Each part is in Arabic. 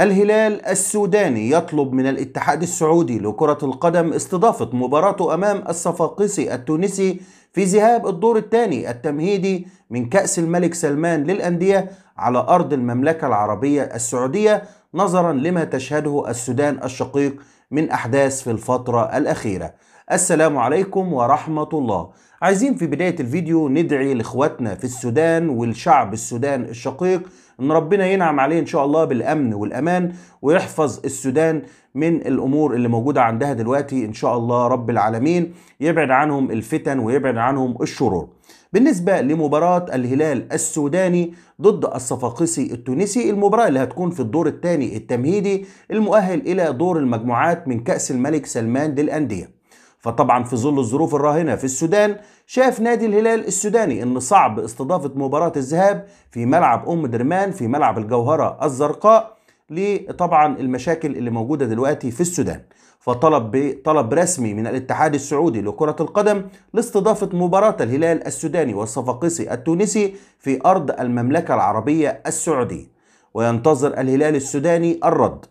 الهلال السوداني يطلب من الاتحاد السعودي لكرة القدم استضافة مباراته أمام الصفاقسي التونسي في ذهاب الدور الثاني التمهيدي من كأس الملك سلمان للأندية على أرض المملكة العربية السعودية نظرا لما تشهده السودان الشقيق من أحداث في الفترة الأخيرة السلام عليكم ورحمة الله عايزين في بداية الفيديو ندعي لإخواتنا في السودان والشعب السودان الشقيق ان ربنا ينعم عليه ان شاء الله بالامن والامان ويحفظ السودان من الامور اللي موجوده عندها دلوقتي ان شاء الله رب العالمين يبعد عنهم الفتن ويبعد عنهم الشرور بالنسبه لمباراه الهلال السوداني ضد الصفاقسي التونسي المباراه اللي هتكون في الدور الثاني التمهيدي المؤهل الى دور المجموعات من كاس الملك سلمان للانديه فطبعا في ظل الظروف الراهنة في السودان شاف نادي الهلال السوداني ان صعب استضافة مباراة الذهاب في ملعب ام درمان في ملعب الجوهرة الزرقاء لطبعا المشاكل اللي موجودة دلوقتي في السودان فطلب بطلب رسمي من الاتحاد السعودي لكرة القدم لاستضافة مباراة الهلال السوداني والصفاقسي التونسي في أرض المملكة العربية السعودية وينتظر الهلال السوداني الرد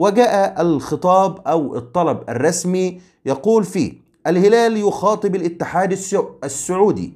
وجاء الخطاب أو الطلب الرسمي يقول فيه الهلال يخاطب الاتحاد السعودي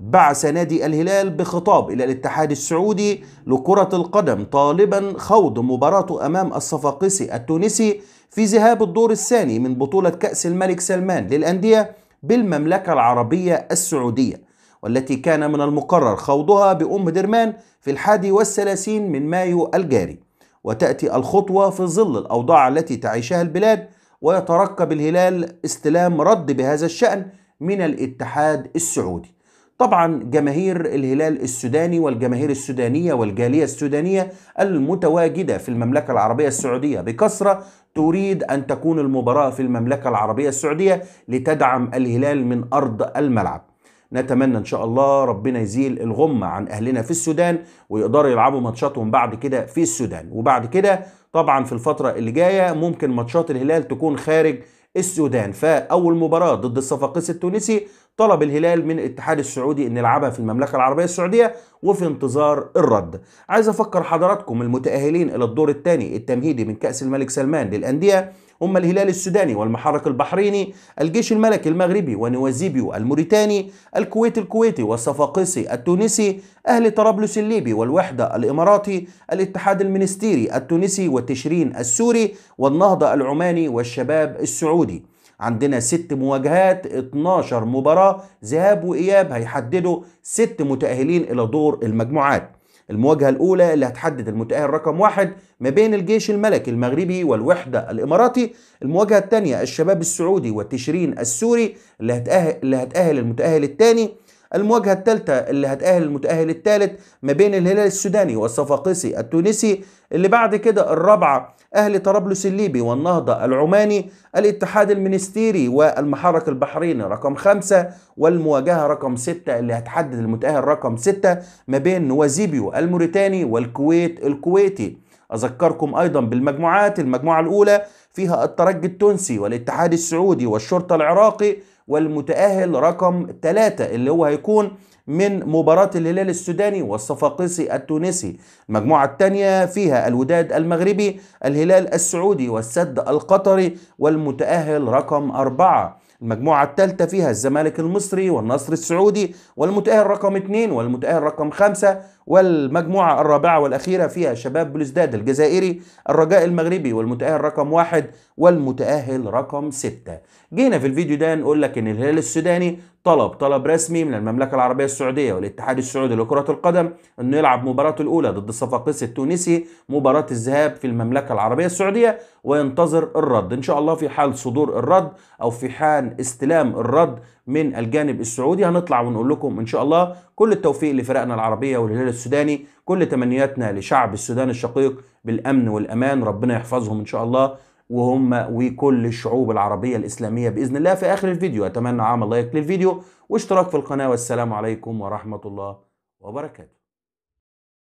بعث نادي الهلال بخطاب إلى الاتحاد السعودي لكرة القدم طالبا خوض مباراته أمام الصفاقسي التونسي في ذهاب الدور الثاني من بطولة كأس الملك سلمان للأندية بالمملكة العربية السعودية والتي كان من المقرر خوضها بأم درمان في الحادي والثلاثين من مايو الجاري وتأتي الخطوة في ظل الأوضاع التي تعيشها البلاد ويترقب الهلال استلام رد بهذا الشأن من الاتحاد السعودي طبعا جماهير الهلال السوداني والجماهير السودانية والجالية السودانية المتواجدة في المملكة العربية السعودية بكثرة تريد أن تكون المباراة في المملكة العربية السعودية لتدعم الهلال من أرض الملعب نتمنى ان شاء الله ربنا يزيل الغمه عن اهلنا في السودان ويقدروا يلعبوا ماتشاتهم بعد كده في السودان وبعد كده طبعا في الفتره اللي جايه ممكن ماتشات الهلال تكون خارج السودان فاول مباراه ضد الصفاقس التونسي طلب الهلال من الاتحاد السعودي ان يلعبها في المملكه العربيه السعوديه وفي انتظار الرد عايز افكر حضراتكم المتاهلين الى الدور الثاني التمهيدي من كاس الملك سلمان للانديه هم الهلال السوداني والمحرك البحريني الجيش الملكي المغربي ونوازيبيو الموريتاني الكويت الكويتي والصفاقسي التونسي أهل طرابلس الليبي والوحدة الإماراتي الاتحاد المنستيري التونسي والتشرين السوري والنهضة العماني والشباب السعودي عندنا ست مواجهات 12 مباراة ذهاب وإياب هيحددوا ست متأهلين إلى دور المجموعات المواجهة الأولى اللي هتحدد المتأهل رقم واحد ما بين الجيش الملكي المغربي والوحدة الإماراتي المواجهة الثانية الشباب السعودي والتشرين السوري اللي هتأهل, اللي هتأهل المتأهل الثاني المواجهة الثالثة اللي هتأهل المتأهل الثالث ما بين الهلال السوداني والصفاقسي التونسي اللي بعد كده الرابعة اهلي طرابلس الليبي والنهضة العماني الاتحاد المنستيري والمحرك البحريني رقم خمسة والمواجهة رقم ستة اللي هتحدد المتأهل رقم ستة ما بين نوازيبيو الموريتاني والكويت الكويتي أذكركم أيضا بالمجموعات المجموعة الأولى فيها الترجي التونسي والاتحاد السعودي والشرطة العراقي والمتأهل رقم ثلاثة اللي هو هيكون من مباراة الهلال السوداني والصفاقسي التونسي المجموعة الثانية فيها الوداد المغربي الهلال السعودي والسد القطري والمتأهل رقم أربعة المجموعة الثالثة فيها الزمالك المصري والنصر السعودي والمتأهل رقم 2 والمتأهل رقم 5 والمجموعة الرابعة والأخيرة فيها شباب بلوزداد الجزائري الرجاء المغربي والمتأهل رقم واحد والمتأهل رقم ستة جينا في الفيديو ده نقول لك إن الهلال السوداني طلب طلب رسمي من المملكة العربية السعودية والاتحاد السعودي لكرة القدم أنه يلعب مباراة الأولى ضد الصفاقس التونسي مباراة الذهاب في المملكة العربية السعودية وينتظر الرد إن شاء الله في حال صدور الرد أو في حال استلام الرد من الجانب السعودي هنطلع ونقول لكم إن شاء الله كل التوفيق لفرقنا العربية والهلال السوداني كل تمنياتنا لشعب السودان الشقيق بالامن والامان ربنا يحفظهم ان شاء الله وهم وكل الشعوب العربيه الاسلاميه باذن الله في اخر الفيديو اتمنى عمل لايك للفيديو واشتراك في القناه والسلام عليكم ورحمه الله وبركاته